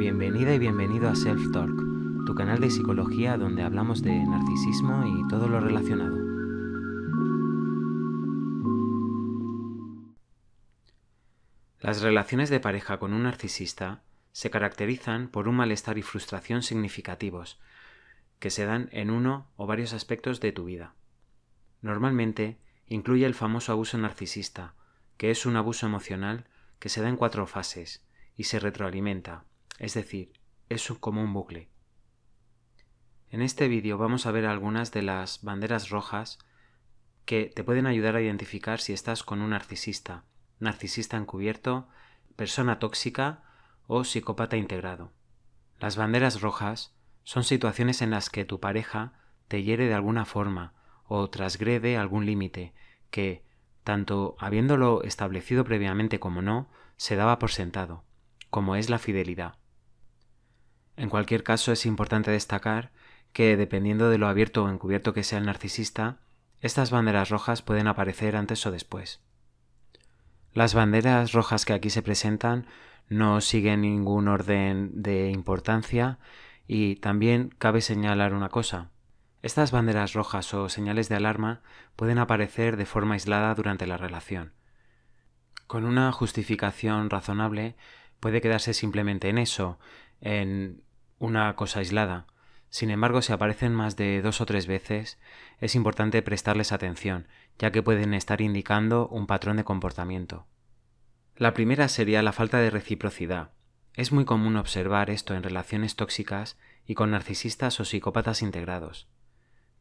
Bienvenida y bienvenido a Self Talk, tu canal de psicología donde hablamos de narcisismo y todo lo relacionado. Las relaciones de pareja con un narcisista se caracterizan por un malestar y frustración significativos, que se dan en uno o varios aspectos de tu vida. Normalmente incluye el famoso abuso narcisista, que es un abuso emocional que se da en cuatro fases y se retroalimenta, es decir, es como un bucle. En este vídeo vamos a ver algunas de las banderas rojas que te pueden ayudar a identificar si estás con un narcisista, narcisista encubierto, persona tóxica o psicópata integrado. Las banderas rojas son situaciones en las que tu pareja te hiere de alguna forma o transgrede algún límite que, tanto habiéndolo establecido previamente como no, se daba por sentado, como es la fidelidad. En cualquier caso, es importante destacar que, dependiendo de lo abierto o encubierto que sea el narcisista, estas banderas rojas pueden aparecer antes o después. Las banderas rojas que aquí se presentan no siguen ningún orden de importancia y también cabe señalar una cosa. Estas banderas rojas o señales de alarma pueden aparecer de forma aislada durante la relación. Con una justificación razonable puede quedarse simplemente en eso, en una cosa aislada, sin embargo si aparecen más de dos o tres veces, es importante prestarles atención, ya que pueden estar indicando un patrón de comportamiento. La primera sería la falta de reciprocidad. Es muy común observar esto en relaciones tóxicas y con narcisistas o psicópatas integrados.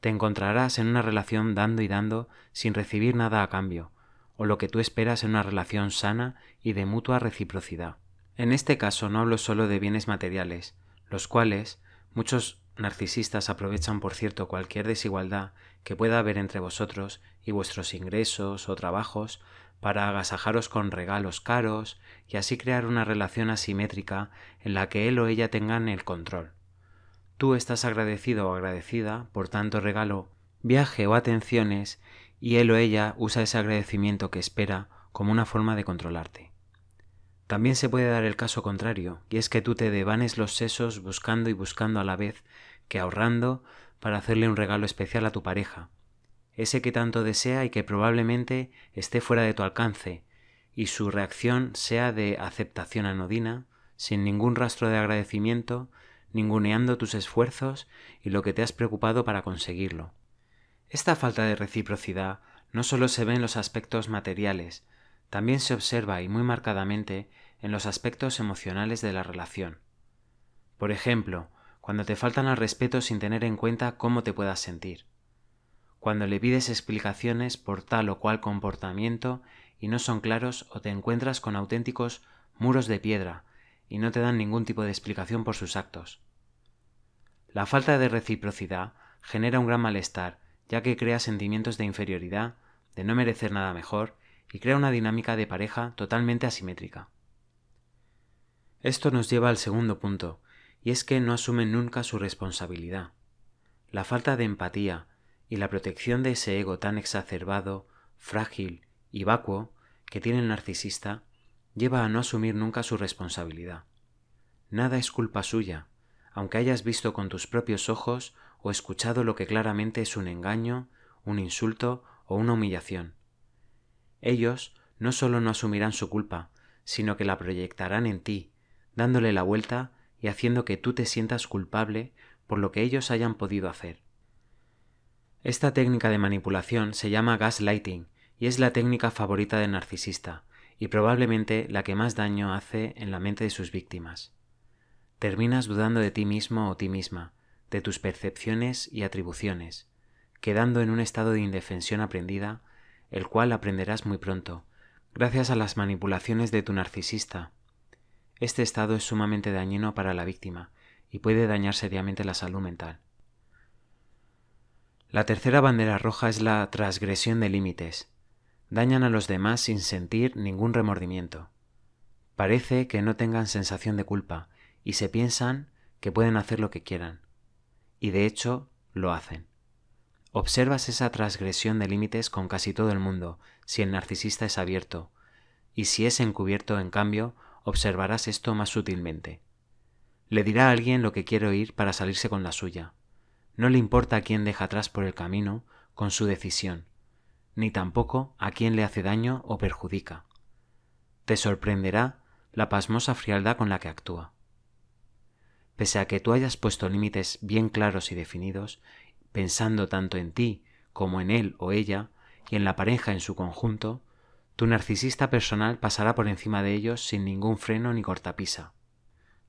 Te encontrarás en una relación dando y dando sin recibir nada a cambio, o lo que tú esperas en una relación sana y de mutua reciprocidad. En este caso no hablo solo de bienes materiales, los cuales muchos narcisistas aprovechan, por cierto, cualquier desigualdad que pueda haber entre vosotros y vuestros ingresos o trabajos para agasajaros con regalos caros y así crear una relación asimétrica en la que él o ella tengan el control. Tú estás agradecido o agradecida por tanto regalo, viaje o atenciones y él o ella usa ese agradecimiento que espera como una forma de controlarte. También se puede dar el caso contrario, y es que tú te devanes los sesos buscando y buscando a la vez que ahorrando para hacerle un regalo especial a tu pareja, ese que tanto desea y que probablemente esté fuera de tu alcance, y su reacción sea de aceptación anodina, sin ningún rastro de agradecimiento, ninguneando tus esfuerzos y lo que te has preocupado para conseguirlo. Esta falta de reciprocidad no solo se ve en los aspectos materiales, también se observa y muy marcadamente en los aspectos emocionales de la relación. Por ejemplo, cuando te faltan al respeto sin tener en cuenta cómo te puedas sentir, cuando le pides explicaciones por tal o cual comportamiento y no son claros o te encuentras con auténticos muros de piedra y no te dan ningún tipo de explicación por sus actos. La falta de reciprocidad genera un gran malestar, ya que crea sentimientos de inferioridad, de no merecer nada mejor y crea una dinámica de pareja totalmente asimétrica. Esto nos lleva al segundo punto, y es que no asumen nunca su responsabilidad. La falta de empatía y la protección de ese ego tan exacerbado, frágil y vacuo que tiene el narcisista lleva a no asumir nunca su responsabilidad. Nada es culpa suya, aunque hayas visto con tus propios ojos o escuchado lo que claramente es un engaño, un insulto o una humillación. Ellos no solo no asumirán su culpa, sino que la proyectarán en ti, dándole la vuelta y haciendo que tú te sientas culpable por lo que ellos hayan podido hacer. Esta técnica de manipulación se llama gaslighting y es la técnica favorita del narcisista y probablemente la que más daño hace en la mente de sus víctimas. Terminas dudando de ti mismo o ti misma, de tus percepciones y atribuciones, quedando en un estado de indefensión aprendida el cual aprenderás muy pronto, gracias a las manipulaciones de tu narcisista. Este estado es sumamente dañino para la víctima y puede dañar seriamente la salud mental. La tercera bandera roja es la transgresión de límites. Dañan a los demás sin sentir ningún remordimiento. Parece que no tengan sensación de culpa y se piensan que pueden hacer lo que quieran. Y de hecho, lo hacen. Observas esa transgresión de límites con casi todo el mundo, si el narcisista es abierto, y si es encubierto, en cambio, observarás esto más sutilmente. Le dirá a alguien lo que quiere oír para salirse con la suya. No le importa a quién deja atrás por el camino con su decisión, ni tampoco a quién le hace daño o perjudica. Te sorprenderá la pasmosa frialdad con la que actúa. Pese a que tú hayas puesto límites bien claros y definidos, pensando tanto en ti como en él o ella, y en la pareja en su conjunto, tu narcisista personal pasará por encima de ellos sin ningún freno ni cortapisa.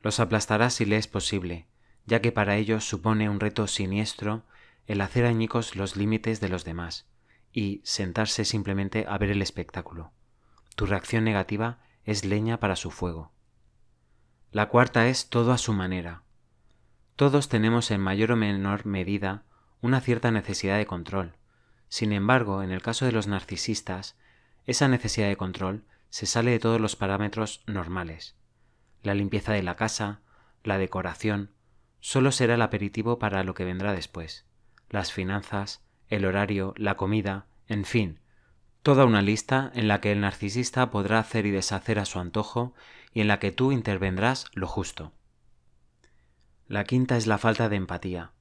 Los aplastará si le es posible, ya que para ellos supone un reto siniestro el hacer añicos los límites de los demás y sentarse simplemente a ver el espectáculo. Tu reacción negativa es leña para su fuego. La cuarta es todo a su manera. Todos tenemos en mayor o menor medida una cierta necesidad de control. Sin embargo, en el caso de los narcisistas, esa necesidad de control se sale de todos los parámetros normales. La limpieza de la casa, la decoración, solo será el aperitivo para lo que vendrá después. Las finanzas, el horario, la comida, en fin, toda una lista en la que el narcisista podrá hacer y deshacer a su antojo y en la que tú intervendrás lo justo. La quinta es la falta de empatía.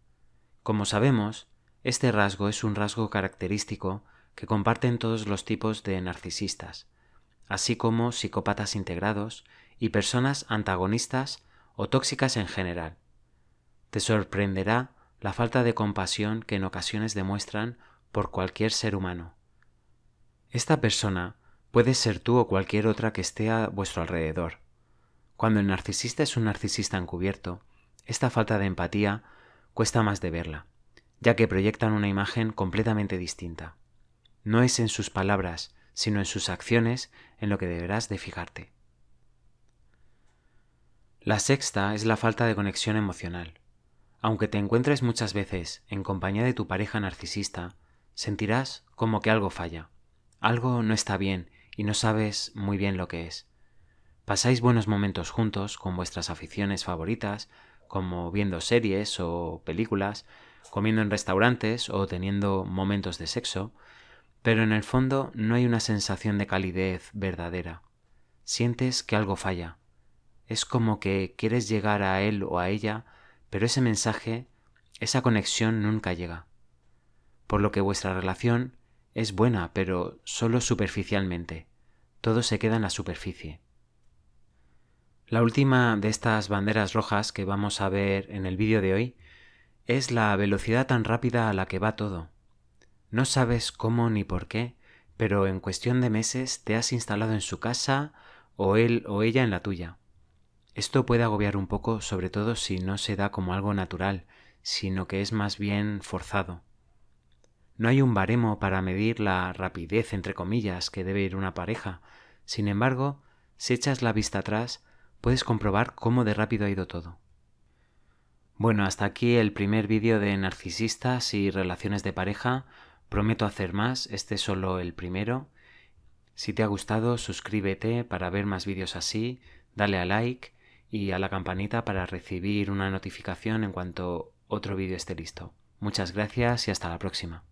Como sabemos, este rasgo es un rasgo característico que comparten todos los tipos de narcisistas, así como psicópatas integrados y personas antagonistas o tóxicas en general. Te sorprenderá la falta de compasión que en ocasiones demuestran por cualquier ser humano. Esta persona puede ser tú o cualquier otra que esté a vuestro alrededor. Cuando el narcisista es un narcisista encubierto, esta falta de empatía cuesta más de verla, ya que proyectan una imagen completamente distinta. No es en sus palabras, sino en sus acciones en lo que deberás de fijarte. La sexta es la falta de conexión emocional. Aunque te encuentres muchas veces en compañía de tu pareja narcisista, sentirás como que algo falla, algo no está bien y no sabes muy bien lo que es. Pasáis buenos momentos juntos con vuestras aficiones favoritas, como viendo series o películas, comiendo en restaurantes o teniendo momentos de sexo, pero en el fondo no hay una sensación de calidez verdadera. Sientes que algo falla. Es como que quieres llegar a él o a ella, pero ese mensaje, esa conexión nunca llega. Por lo que vuestra relación es buena, pero solo superficialmente. Todo se queda en la superficie. La última de estas banderas rojas que vamos a ver en el vídeo de hoy es la velocidad tan rápida a la que va todo. No sabes cómo ni por qué, pero en cuestión de meses te has instalado en su casa o él o ella en la tuya. Esto puede agobiar un poco, sobre todo si no se da como algo natural, sino que es más bien forzado. No hay un baremo para medir la rapidez, entre comillas, que debe ir una pareja. Sin embargo, si echas la vista atrás, puedes comprobar cómo de rápido ha ido todo. Bueno, hasta aquí el primer vídeo de narcisistas y relaciones de pareja. Prometo hacer más, este es solo el primero. Si te ha gustado, suscríbete para ver más vídeos así, dale a like y a la campanita para recibir una notificación en cuanto otro vídeo esté listo. Muchas gracias y hasta la próxima.